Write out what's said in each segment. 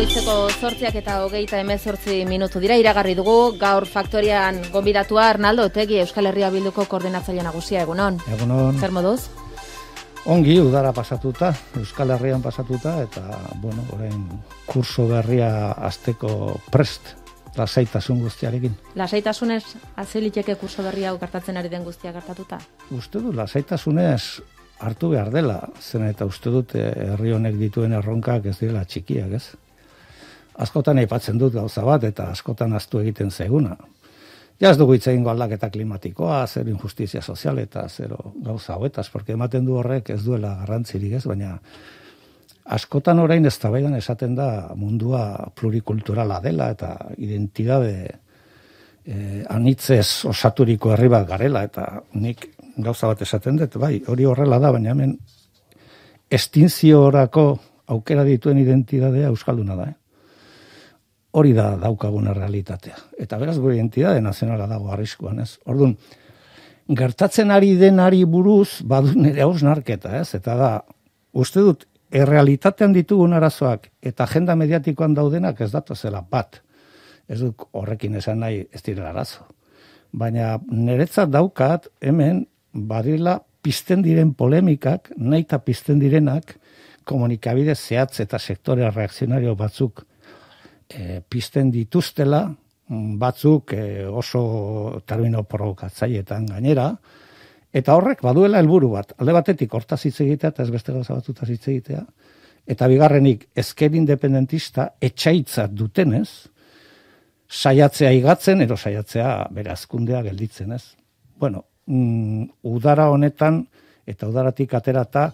goizeko zortziak eta hogeita emezortzi minutu dira iragarri dugu gaur faktorian gonbidatua Arnaldo tegi Euskal Herria Bilduko koordinatzaile nagusia egunon. Egunon. Zer moduz? Ongi udara pasatuta, Euskal Herrian pasatuta eta bueno, orain kurso berria asteko prest lasaitasun guztiarekin. Lasaitasunez azeliteke kurso berria hau gartatzen ari den guztia gartatuta? Uste du, lasaitasunez hartu behar dela, zen eta uste dut eh, herri honek dituen erronkak ez dira txikiak, ez? askotan aipatzen dut gauza bat eta askotan astu egiten zeguna. Ja ez dugu itzaingo aldaketa klimatikoa, zer injustizia sozial eta zero gauza hauetaz, porque ematen du horrek ez duela garrantzirik, ez, baina askotan orain eztabaidan esaten da mundua plurikulturala dela eta identidade eh anitzez osaturiko herri bat garela eta nik gauza bat esaten dut, bai, hori horrela da, baina hemen estintziorako aukera dituen identitatea euskalduna da. Eh? hori da daukagun realitatea. Eta beraz gure identitate nazionala dago arriskuan, ez? Ordun gertatzen ari denari buruz badu nere ausnarketa, ez? Eta da uste dut errealitatean ditugun arazoak eta agenda mediatikoan daudenak ez datu zela bat. Ez dut horrekin esan nahi ez direla arazo. Baina niretzat daukat hemen badila pizten diren polemikak, nahi eta pizten direnak komunikabide zehatz eta sektorea reakzionario batzuk e, pizten dituztela mm, batzuk e, oso termino provokatzaietan gainera eta horrek baduela helburu bat alde batetik hortaz hitz egitea eta ez beste gauza hitz egitea eta bigarrenik ezker independentista etxaitza dutenez saiatzea igatzen ero saiatzea bere azkundea gelditzen ez bueno mm, udara honetan eta udaratik aterata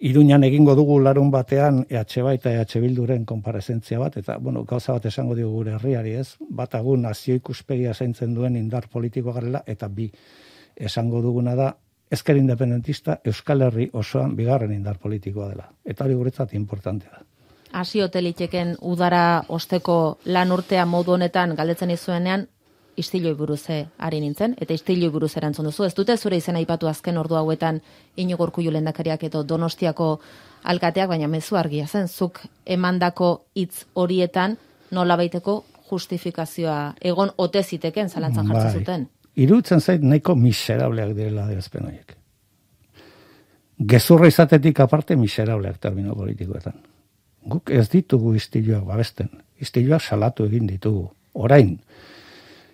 Iruñan egingo dugu larun batean EH eta EH bilduren konparezentzia bat, eta, bueno, gauza bat esango dugu gure herriari, ez? Bat agun nazio ikuspegia zaintzen duen indar politikoa garela, eta bi esango duguna da, ezker independentista Euskal Herri osoan bigarren indar politikoa dela. Eta hori guretzat importantea da. Asi hoteliteken udara osteko lan urtea modu honetan galdetzen izuenean, istiloi buruze ari nintzen, eta istiloi buruz erantzun duzu. Ez dute zure izena aipatu azken ordu hauetan inogorku julen eta edo donostiako alkateak, baina mezu argia zen, zuk emandako hitz horietan nola baiteko justifikazioa egon ote ziteken zalantzan jartzen bai. zuten. Irutzen zait nahiko miserableak direla ezpen horiek. Gezurra izatetik aparte miserableak termino politikoetan. Guk ez ditugu istiloak babesten. Istiloak salatu egin ditugu. Orain,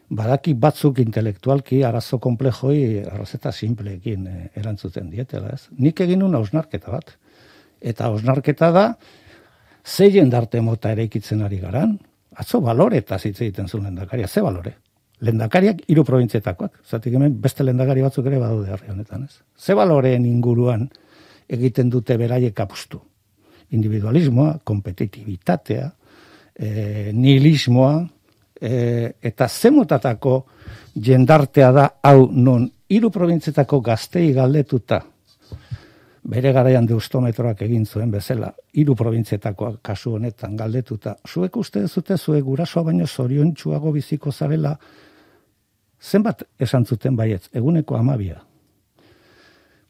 badaki batzuk intelektualki arazo komplejoi arrazeta simpleekin eh, erantzuten dietela, ez? Nik egin nun ausnarketa bat. Eta ausnarketa da, zei jendarte mota ere ikitzen ari garan, atzo balore eta zitze egiten zuen lendakaria, ze balore? Lendakariak hiru provintzietakoak, zatik hemen beste lendakari batzuk ere badaude herri honetan, ez? Ze baloreen inguruan egiten dute beraiek kapustu? Individualismoa, kompetitibitatea, eh, nihilismoa, e, eta zemotatako jendartea da hau non hiru probintzetako gaztei galdetuta bere garaian deustometroak egin zuen bezala hiru probintzetako kasu honetan galdetuta zuek uste dezute zuek gurasoa baino zoriontsuago biziko zarela zenbat esan zuten baiet eguneko amabia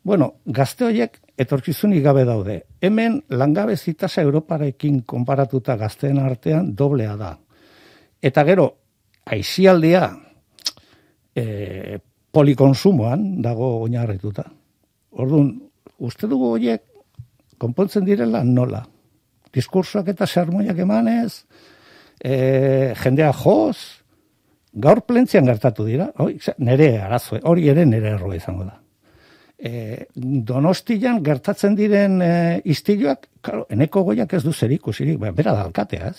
Bueno, gazte horiek etorkizunik gabe daude. Hemen, langabe Europarekin konparatuta gazteen artean doblea da. Eta gero, aizialdea e, eh, polikonsumoan dago oinarrituta. Orduan, uste dugu horiek konpontzen direla nola. Diskursoak eta sermoiak emanez, e, jendea joz, gaur plentzian gertatu dira, hori, nere arazo, hori ere nere erroa izango da. E, donostian gertatzen diren e, istiloak, eneko goiak ez du zerikusirik, ba, bera da alkateaz,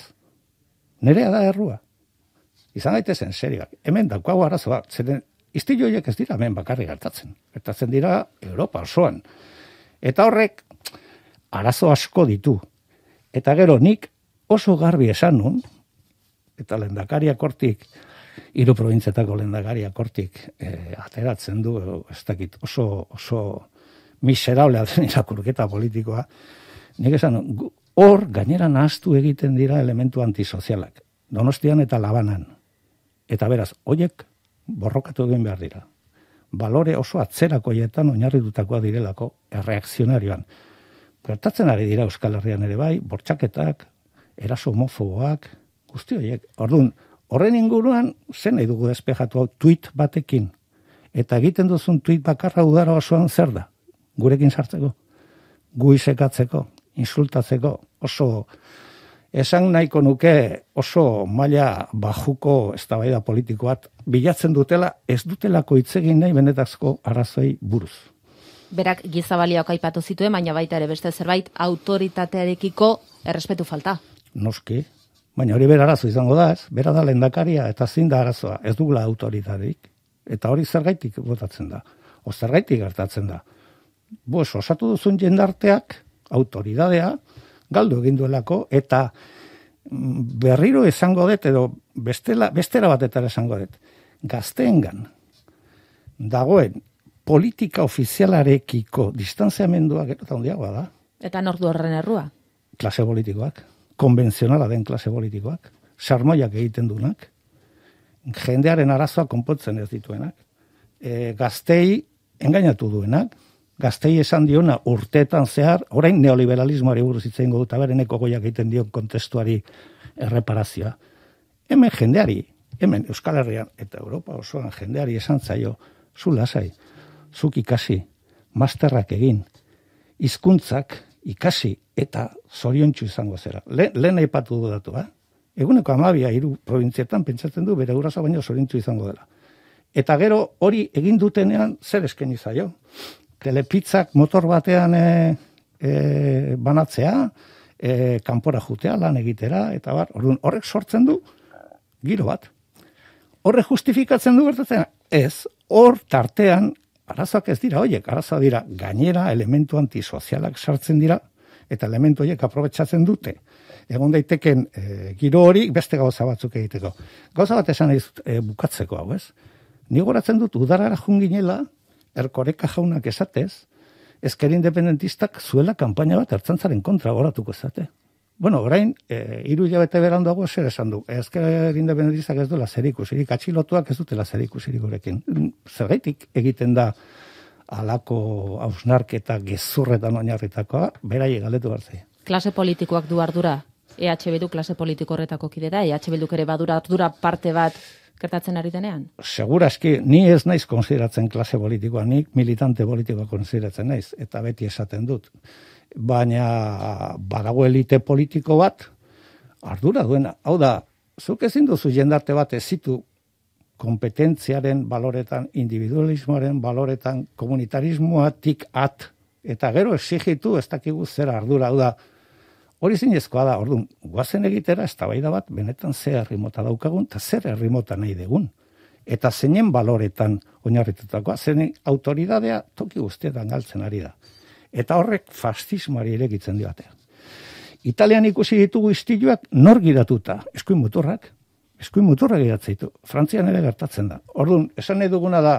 nerea da errua izan daitezen serioak. Hemen daukago arazoa, zeren iztilo ez dira hemen bakarri gertatzen. Gertatzen dira Europa osoan. Eta horrek arazo asko ditu. Eta gero nik oso garbi esan nun, eta lendakaria kortik, hiru provintzetako lendakaria kortik eh, ateratzen du, ez dakit oso, oso miserable irakurketa politikoa, nik esan, hor gainera nahaztu egiten dira elementu antisozialak. Donostian eta labanan. Eta beraz, hoiek borrokatu egin behar dira. Balore oso atzerako oinarritutakoa oinarritutakoa direlako erreakzionarioan. Gertatzen ari dira Euskal Herrian ere bai, bortxaketak, eraso homofoboak, guzti horiek. Orduan, horren inguruan, zen nahi dugu despejatu hau tuit batekin. Eta egiten duzun tuit bakarra udara osoan zer da? Gurekin sartzeko? Guizekatzeko? Insultatzeko? Oso esan nahiko nuke oso maila bajuko eztabaida politikoak bilatzen dutela ez dutelako hitz egin nahi benetazko arrazoi buruz. Berak gizabaliak aipatu zituen, baina baita ere beste zerbait autoritatearekiko errespetu falta. Noski, baina hori bera arazo izango da, ez? Bera da lendakaria eta zein da arazoa, ez dugula autoritateik, Eta hori zergaitik botatzen da, o zergaitik hartatzen da. Bues, osatu duzun jendarteak, autoritatea, galdu egin duelako, eta mm, berriro esango dut, edo bestela, bestera batetara esango dut, gazteengan dagoen politika ofizialarekiko distanziamendua gero eta ondiagoa da. Eta nortu horren errua? Klase politikoak, konbenzionala den klase politikoak, sarmoiak egiten dunak, jendearen arazoa konpotzen ez dituenak, e, eh, gaztei engainatu duenak, gaztei esan diona urteetan zehar, orain neoliberalismoari buruz itzen godu, bereneko goiak egiten dio kontestuari erreparazioa. Hemen jendeari, hemen Euskal Herrian eta Europa osoan jendeari esan zaio, zu lasai, zuk ikasi, masterrak egin, hizkuntzak ikasi eta zoriontsu izango zera. Le, lehen aipatu du ha? eh? eguneko amabia hiru provintzietan pentsatzen du bere urasa baino zoriontsu izango dela. Eta gero hori egin dutenean zer eskeni zaio? telepitzak motor batean e, banatzea, e, kanpora jutea, lan egitera, eta bar, horrek sortzen du, giro bat. Horrek justifikatzen du gertatzen, ez, hor tartean, arazoak ez dira, oiek, arazoak dira, gainera elementu antisozialak sartzen dira, eta elementu horiek aprobetsatzen dute. Egon daiteken giro hori beste gauza batzuk egiteko. Gauza bat esan egin bukatzeko hau, ez? Ni goratzen dut udarara junginela, ginela, erkoreka jaunak esatez, ezker independentistak zuela kanpaina bat ertzantzaren kontra goratuko zate. Bueno, orain, e, eh, iru jabete beranduago zer esan du. Ezker independentistak ez dela zer ikusirik, atxilotuak ez dutela zer ikusirik gurekin. Zergaitik egiten da alako hausnarketa gezurretan oinarritakoa, berai galdetu barzi. Klase politikoak du ardura, EH Bildu klase politiko horretako kide da, EH ere badura ardura parte bat gertatzen ari denean? Seguraski, ni ez naiz konsideratzen klase politikoa, nik militante politikoa konsideratzen naiz, eta beti esaten dut. Baina, badago elite politiko bat, ardura duena. Hau da, zuk ezin duzu jendarte bat ez zitu kompetentziaren baloretan, individualismoaren baloretan, komunitarismoatik at, eta gero exigitu ez dakigu zera ardura. Hau da, Hori zinezkoa da, orduan, guazen egitera, ez da bat, benetan ze herrimota daukagun, eta zer herrimota nahi degun. Eta zeinen baloretan oinarritutakoa, zen autoridadea toki guztietan galtzen ari da. Eta horrek fascismoari irekitzen diatea. Italian ikusi ditugu istiluak nor giratuta, eskuin muturrak, eskuin muturrak gidatzeitu, Frantzian ere gertatzen da. Orduan, esan nahi duguna da,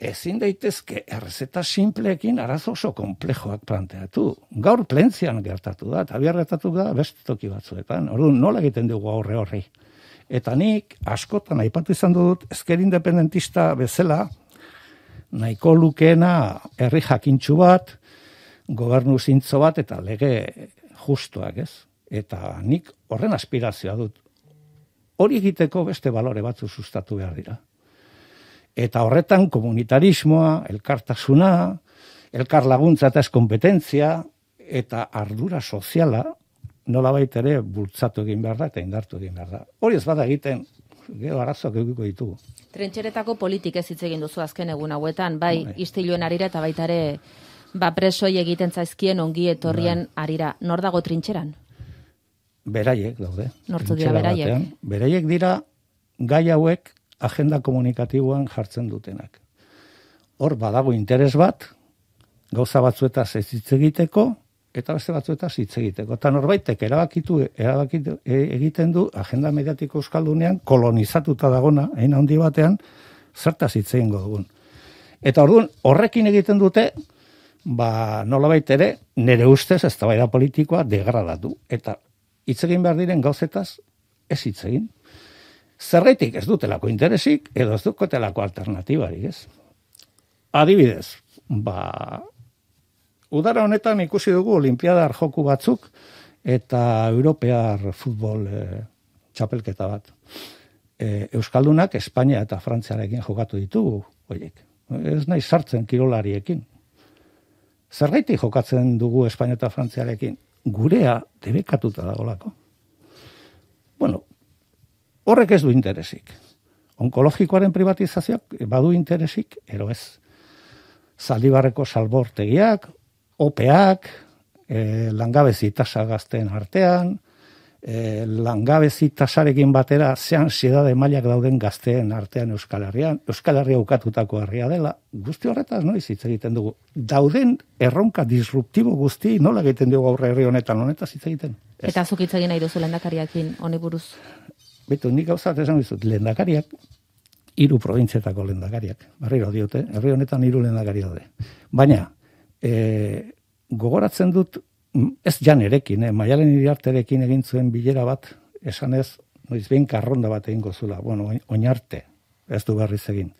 ezin daitezke errezeta simpleekin arazo oso konplejoak planteatu. Gaur plentzian gertatu da, eta biarretatu da beste toki batzuetan. Hor nola egiten dugu aurre horri. Eta nik askotan aipatu izan dut ezker independentista bezala nahiko lukeena herri jakintxu bat, gobernu zintzo bat eta lege justuak, ez? Eta nik horren aspirazioa dut. Hori egiteko beste balore batzu sustatu behar dira eta horretan komunitarismoa, elkartasuna, elkar laguntza eta eskompetentzia, eta ardura soziala, nola baitere bultzatu egin behar da eta indartu egin behar da. Hori ez bada egiten, gero arazoak egiko ditugu. Trentxeretako politik ez hitz egin duzu azken egun hauetan, bai, bai. Hume. arira eta baitare ba presoi egiten zaizkien ongi etorrien bai. arira. Nor dago trintxeran? Beraiek daude. Nortzu dira beraiek? Beraiek dira gai hauek agenda komunikatiboan jartzen dutenak. Hor badago interes bat, gauza batzuetaz ez hitz egiteko, eta beste batzuetaz hitz egiteko. Eta norbaitek erabakitu, erabakitu e, egiten du agenda mediatiko euskaldunean kolonizatuta dagona, hein handi batean, zerta hitz dugun. Eta orduan, horrekin egiten dute, ba, nolabait ere, nere ustez ez politikoa degradatu. Eta hitz egin behar diren gauzetaz, ez hitz zerretik ez dutelako interesik edo ez dutelako alternatibari, ez? Adibidez, ba, udara honetan ikusi dugu olimpiadar joku batzuk eta europear futbol e, txapelketa bat. E, Euskaldunak Espainia eta Frantziarekin jokatu ditugu, oiek. Ez nahi sartzen kirolariekin. Zerretik jokatzen dugu Espainia eta Frantziarekin? Gurea debekatuta dagolako. Bueno, horrek ez du interesik. Onkologikoaren privatizazioak badu interesik, ero ez. Zaldibarreko salbortegiak, OPEak, e, langabezi tasa gazten artean, e, langabezi tasarekin batera zean zidade mailak dauden gazteen artean Euskal Herrian, Euskal Herria ukatutako herria dela, guzti horretaz noiz hitz egiten dugu. Dauden erronka disruptibo guzti nola egiten dugu aurre herri honetan, honetaz hitz egiten. Eta zuk hitz egin nahi duzu lendakariakin, honi buruz? Beto, nik gauzat esan dizut, lendakariak, hiru provintzietako lendakariak, barriro diote, herri honetan hiru lendakari daude. Baina, e, gogoratzen dut, mm, ez jan erekin, eh, maialen iriarterekin egin zuen bilera bat, esan ez, noiz behin karronda bat egin gozula, bueno, oinarte, ez du berriz egin.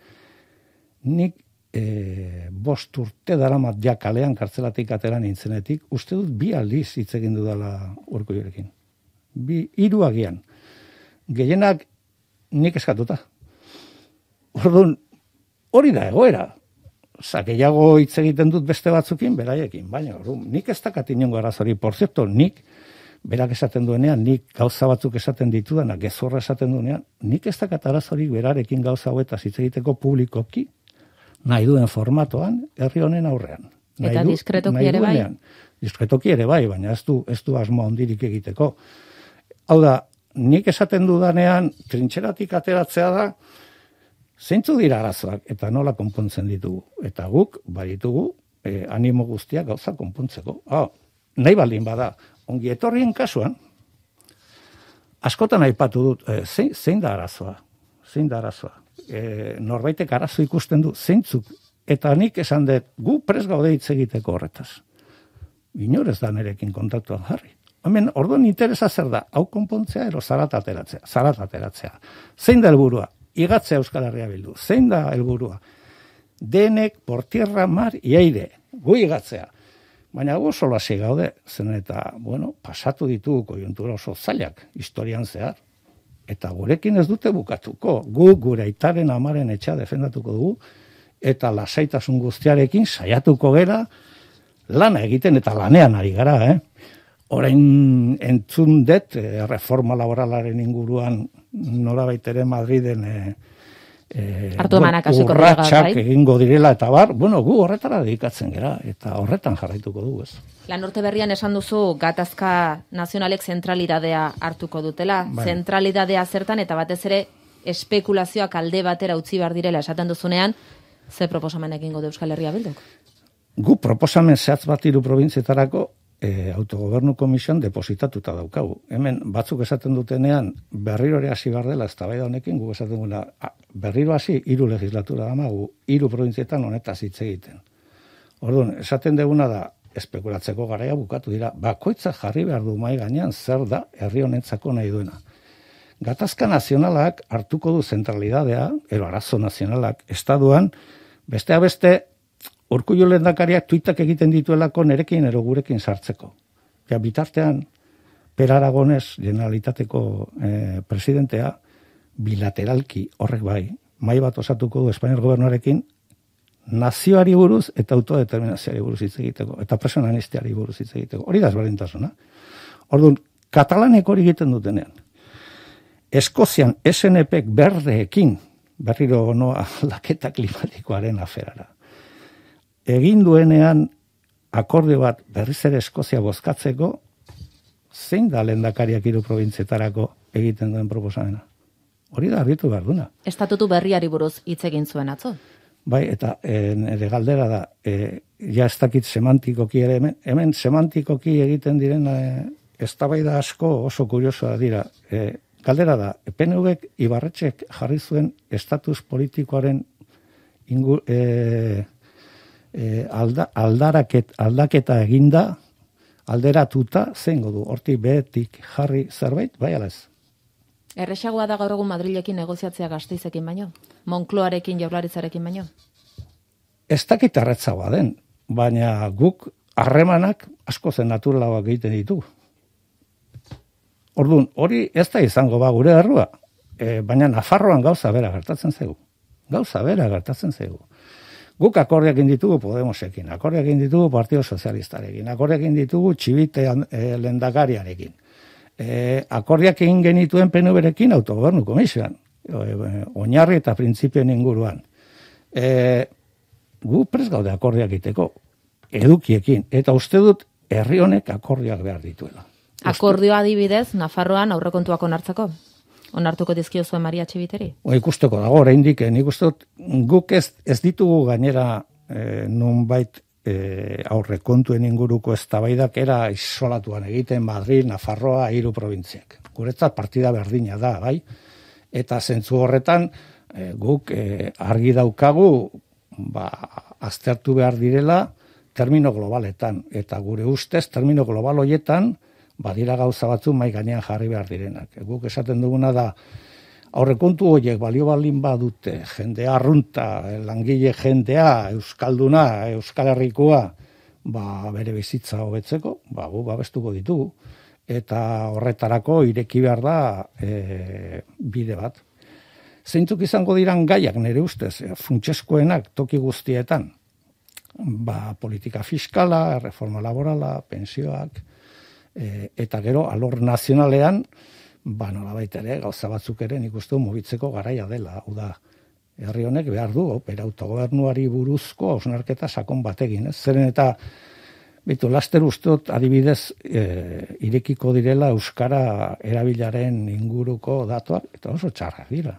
Nik e, bost urte daramat ja kalean kartzelatik ateran, nintzenetik, uste dut bi aldiz hitz egin dudala urko jurekin. Bi, iruagian gehienak nik eskatuta. Orduan, hori da egoera. Zakeiago hitz egiten dut beste batzukin, beraiekin. Baina, orduan, nik ez dakat inongo arazori. Por zepto, nik, berak esaten duenean, nik gauza batzuk esaten ditudana, gezorra esaten duenean, nik ez dakat arazori berarekin gauza eta hitz egiteko publikoki, nahi duen formatoan, herri honen aurrean. Eta diskretoki ere bai? Diskretoki ere bai, baina ez du, ez du asmo ondirik egiteko. Hau da, nik esaten dudanean, trintxeratik ateratzea da, zeintzu dira arazoak eta nola konpontzen ditugu. Eta guk, baditugu, eh, animo guztiak gauza konpontzeko. Ah, nahi baldin bada, ongi etorrien kasuan, askotan aipatu dut, eh, zein, da arazoa? Zein da arazoa? E, norbaitek arazo ikusten du, zeintzuk? Eta nik esan dut, gu pres gaude hitz egiteko horretaz. Inorez da nerekin kontaktuan jarri. Hemen, orduan interesa zer da, hau konpontzea ero zarat ateratzea, zarat ateratzea. Zein da helburua? Igatzea Euskal Herria bildu. Zein da helburua? Denek, por tierra, mar, iaide. Gu igatzea. Baina gu oso hasi gaude, zen eta, bueno, pasatu ditugu kojuntura oso zailak, historian zehar. Eta gurekin ez dute bukatuko. Gu gure aitaren amaren etxea defendatuko dugu, eta lasaitasun guztiarekin saiatuko gera, lana egiten eta lanean ari gara, eh? Orain entzun dut, eh, reforma laboralaren inguruan nora baitere Madriden e, e, egingo direla eta bar, bueno, gu horretara dedikatzen gara, eta horretan jarraituko dugu ez. La norte berrian esan duzu gatazka nazionalek zentralidadea hartuko dutela, bai. zentralidadea zertan eta batez ere espekulazioak alde batera utzi bar direla esaten duzunean, ze proposamenekin gode Euskal Herria Bilduk? Gu proposamen zehatz bat iru e, autogobernu komisioan depositatuta daukagu. Hemen batzuk esaten dutenean berriro ere hasi bar dela eztabaida honekin, guk esaten duguna berriro hasi hiru legislatura damagu, hiru provintzietan honeta hitze egiten. Orduan, esaten deguna da espekulatzeko garaia bukatu dira. Bakoitza jarri behar du mai gainean zer da herri honetzako nahi duena. Gatazka nazionalak hartuko du zentralidadea, ero arazo nazionalak estaduan, bestea beste Orku jo lehendakariak tuitak egiten dituelako nerekin ero gurekin sartzeko. Ja, bitartean, per Aragonez, generalitateko eh, presidentea, bilateralki horrek bai, mai bat osatuko du Espainiar gobernuarekin, nazioari buruz eta autodeterminazioari buruz hitz egiteko, eta presonanistiari buruz hitz egiteko. Hori da esbalintasuna. Orduan, katalanek hori egiten dutenean. Eskozian SNP-ek berdeekin, berriro noa laketa klimatikoaren aferara egin duenean akorde bat berriz ere Eskozia bozkatzeko zein da lendakariak hiru egiten duen proposamena. Hori da behar berduna. Estatutu berriari buruz hitz egin zuen atzo. Bai, eta eh, galdera da, e, ja ez dakit semantikoki ere hemen, semantikoki egiten direna e, eh, eztabaida asko oso kuriosoa dira. E, galdera da, PNV-ek ibarretxek jarri zuen estatus politikoaren ingur, e, alda, aldaraket, aldaketa eginda, alderatuta, zengo du, hortik behetik jarri zerbait, bai ala ez? Erresagoa da gaur egun Madrilekin negoziatzea gazteizekin baino? Monkloarekin jaularitzarekin baino? Ez dakit arretzagoa den, baina guk harremanak asko zen naturalagoak egiten ditu. Orduan, hori ez da izango ba gure errua, e, baina Nafarroan gauza bera gertatzen zegu. Gauza bera gertatzen zegu. Guk akordeak inditugu Podemosekin, akordeak inditugu Partido Sozialistarekin, akordeak inditugu Txibitean e, eh, lendakariarekin. E, eh, akordeak egin genituen PNV-rekin autogobernu komisioan, eh, oinarri eta printzipien inguruan. E, gu akordiak akordeak iteko, edukiekin, eta uste dut herri honek akordiak behar dituela. Akordioa adibidez, Nafarroan aurrekontuako nartzako? Onartuko dizkio zuen Maria Txibiteri? Bai, ikusteko dago, oraindik, nik guk ez, ditugu gainera e, eh, nunbait e, eh, kontuen inguruko eztabaidak era isolatuan egiten Madrid, Nafarroa, hiru probintziak. Guretzat partida berdina da, bai? Eta zentzu horretan e, guk argi daukagu ba, aztertu behar direla termino globaletan. Eta gure ustez termino global hoietan badira gauza batzu mai gainean jarri behar direnak. E, guk esaten duguna da, aurrekontu horiek balio balin badute, jende arrunta, langile jendea, euskalduna, euskal herrikoa, ba, bere bizitza hobetzeko, ba, gu babestuko ditu eta horretarako ireki behar da e, bide bat. Zeintzuk izango diran gaiak nire ustez, e, toki guztietan, ba, politika fiskala, reforma laborala, pensioak, e, eta gero alor nazionalean, ba nola ere, gauza batzuk ere nik uste mobitzeko garaia dela, hau da, herri honek behar du, opera autogobernuari buruzko osnarketa sakon bategin, ez? Zeren eta, bitu, laster usteot adibidez e, irekiko direla Euskara erabilaren inguruko datuak, eta oso txarra dira.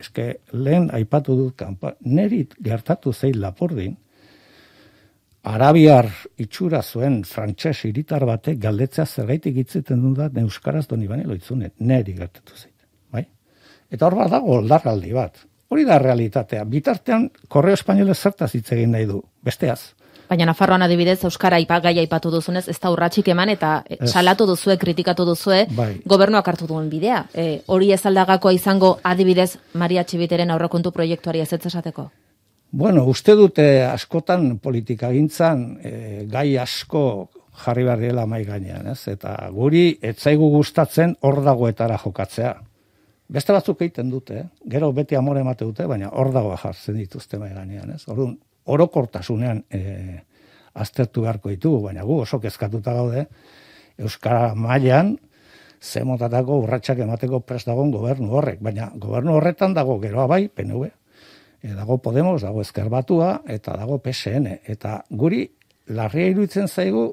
Ez lehen aipatu dut kanpa, nerit gertatu zein lapordin, Arabiar itxura zuen frantses hiritar batek galdetzea zergaitik itzeten du da euskaraz doni bani loitzune, neri gertatu zait. Bai? Eta hor bat oldarraldi bat. Hori da realitatea. Bitartean, Korreo Espainiola zerta hitz egin nahi du. Besteaz. Baina Nafarroan adibidez Euskara ipagai aipatu duzunez, ez da urratxik eman eta eh, ez. salatu duzue, kritikatu duzue, bai. gobernuak hartu duen bidea. E, hori ez izango adibidez Maria Txibiteren aurrekontu proiektuari ez esateko? Bueno, uste dute askotan politikagintzan eh, gai asko jarri behar mai gainean, ez? Eta guri etzaigu gustatzen hor dagoetara jokatzea. Beste batzuk egiten dute, eh? gero beti amore emate dute, baina hor dagoa jartzen dituzte mai gainean, ez? Orduan, orokortasunean e, aztertu beharko ditugu, baina gu oso kezkatuta gaude Euskara mailan zemotatako urratsak emateko prestagon dagoen gobernu horrek, baina gobernu horretan dago geroa bai, PNV, e, dago Podemos, dago Ezker Batua, eta dago PSN. Eta guri, larria iruditzen zaigu,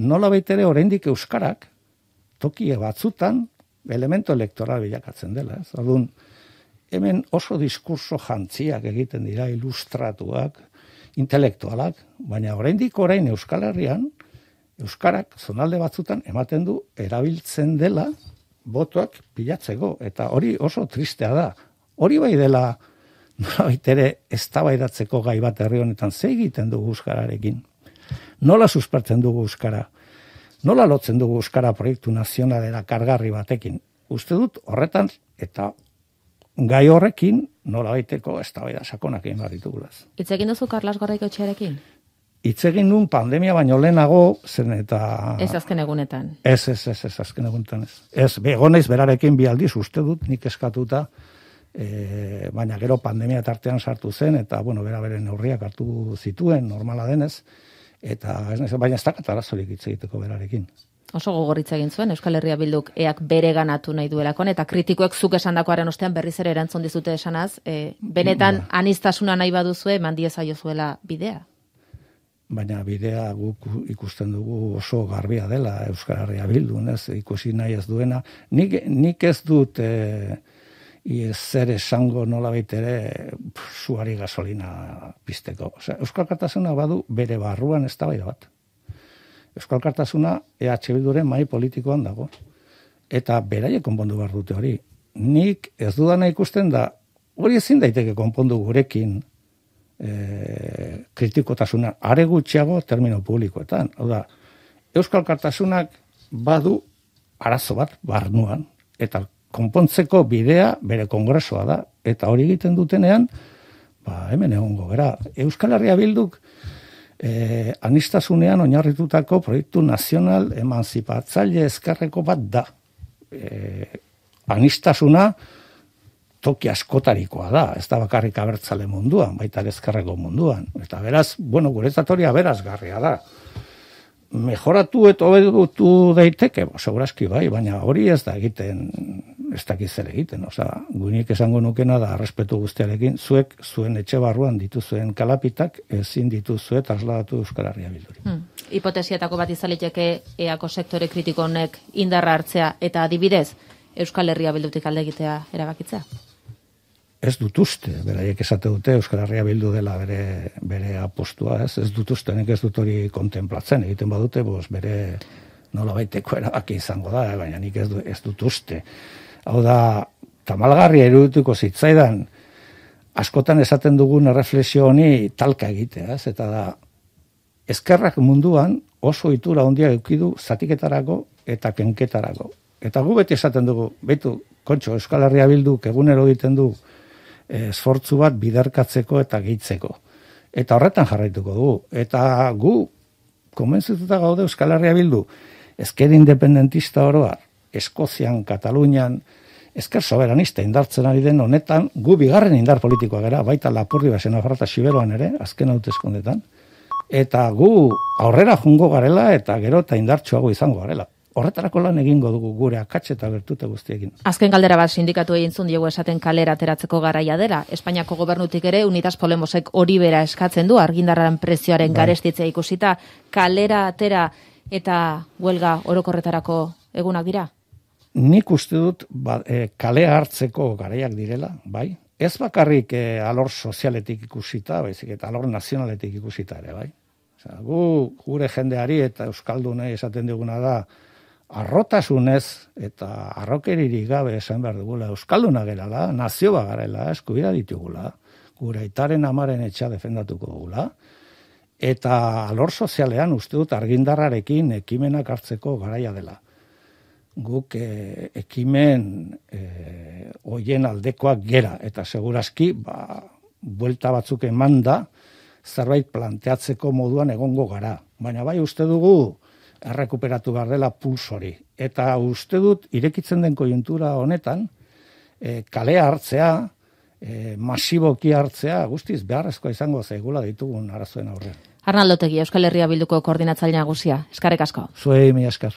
nola baitere oraindik Euskarak, tokie batzutan, elemento elektoral bilakatzen dela. Ez? hemen oso diskurso jantziak egiten dira, ilustratuak, intelektualak, baina oraindik orain Euskal Herrian, Euskarak zonalde batzutan ematen du erabiltzen dela botoak pilatzeko. Eta hori oso tristea da. Hori bai dela, nola bitere ez gai bat herri honetan ze egiten dugu Euskararekin. Nola suspertzen dugu Euskara. Nola lotzen dugu Euskara proiektu nazionalera kargarri batekin. Uste dut horretan eta gai horrekin nola baiteko ez sakonak egin barritu gulaz. Itzegin duzu Carlos Gorraiko txerekin? Itzegin nun pandemia baino lehenago zen eta... Ez azken egunetan. Ez, ez, ez, ez azken egunetan ez. Ez, begonez berarekin bialdiz uste dut nik eskatuta. E, baina gero pandemia tartean sartu zen, eta, bueno, bera beren neurriak hartu zituen, normala denez, eta, baina ez dakat arazorik hitz egiteko berarekin. Oso gogoritza egin zuen, Euskal Herria Bilduk eak bere ganatu nahi duelakon, eta kritikoek zuk esandakoaren ostean berriz ere erantzun dizute esanaz, e, benetan ba. anistasuna nahi baduzue, mandieza zuela bidea baina bidea guk ikusten dugu oso garbia dela Euskal Herria Bildu, ikusi nahi ez duena. Nik, nik ez dut eh, zer esango nola ere zuari gasolina pisteko. O Euskal Kartasuna badu bere barruan ez bat. Euskal Kartasuna EH Bilduren mai politikoan dago. Eta beraiek konpondu behar dute hori. Nik ez dudana ikusten da, hori ezin daiteke konpondu gurekin e, kritikotasuna are gutxiago termino publikoetan. da, Euskal Kartasunak badu arazo bat barnuan, eta konpontzeko bidea bere kongresoa da. Eta hori egiten dutenean, ba, hemen egongo gara. Euskal Herria Bilduk eh, anistazunean oinarritutako proiektu nazional emanzipatzaile ezkarreko bat da. Eh, anistazuna toki askotarikoa da, ez da bakarrik abertzale munduan, baita ezkerreko munduan. Eta beraz, bueno, guretzat hori aberazgarria da. Mejoratu eta hobetu daiteke, segurazki bai, baina hori ez da egiten ez dakit zer egiten. Osa, guinik esango nukena da, respetu guztiarekin, zuek zuen etxe barruan dituzuen kalapitak ezin dituzue trasladatu Euskal Herria bilduri. Hmm. Hipotesietako bat izaliteke eako sektore kritiko honek indarra hartzea eta adibidez Euskal Herria bildutik alde egitea erabakitzea? Ez dut uste, beraiek esate dute Euskal Herria bildu dela bere, bere apostua, ez? Ez dut uste, ez dut hori kontemplatzen, egiten badute, bos, bere nola erabaki izango da, baina nik ez, ez dut uste. Hau da, tamalgarria erudituko zitzaidan, askotan esaten dugun erreflexio honi talka egiteaz, eta da, ezkerrak munduan oso itura ondia eukidu zatiketarako eta kenketarako. Eta gu beti esaten dugu, betu, kontxo, Euskal Herria Bildu, egiten egiten du, eh, esfortzu bat biderkatzeko eta gehitzeko. Eta horretan jarraituko du, Eta gu, komentzituta gaude Euskal Herria Bildu, ezker independentista oroa, Eskozian, Katalunian, ezker soberanista indartzen ari den honetan, gu bigarren indar politikoa gara, baita lapurdi basen afarrata siberoan ere, azken hautezkondetan, eta gu aurrera jungo garela eta gero eta indartsuago izango garela horretarako lan egingo dugu gure akatxe eta bertute guztiekin. Azken galdera bat sindikatu egin zun diegu esaten kalera ateratzeko garaia dela. Espainiako gobernutik ere Unitas Polemosek hori bera eskatzen du argindarraren prezioaren bai. garestitzea ikusita kalera atera eta huelga orokorretarako egunak dira? nik uste dut ba, e, kale hartzeko garaiak direla, bai? Ez bakarrik e, alor sozialetik ikusita, baizik eta alor nazionaletik ikusita ere, bai? Osa, gure jendeari eta Euskaldunei esaten duguna da, arrotasunez eta arrokeriri gabe esan behar dugula, Euskalduna gerala, nazio bagarela, eskubira ditugula, gure itaren amaren etxea defendatuko dugula, eta alor sozialean uste dut argindarrarekin ekimenak hartzeko garaia dela guk eh, ekimen e, eh, oien aldekoak gera. Eta segurazki ba, buelta batzuk eman da, zerbait planteatzeko moduan egongo gara. Baina bai uste dugu, errekuperatu behar dela pulsori. Eta uste dut, irekitzen den kojentura honetan, e, eh, kale hartzea, e, masiboki hartzea, guztiz beharrezkoa izango zaigula ditugun arazoen aurrean. Arnaldo Tegi, Euskal Herria Bilduko koordinatzaile nagusia. Eskarek asko. Zuei, mi eskar.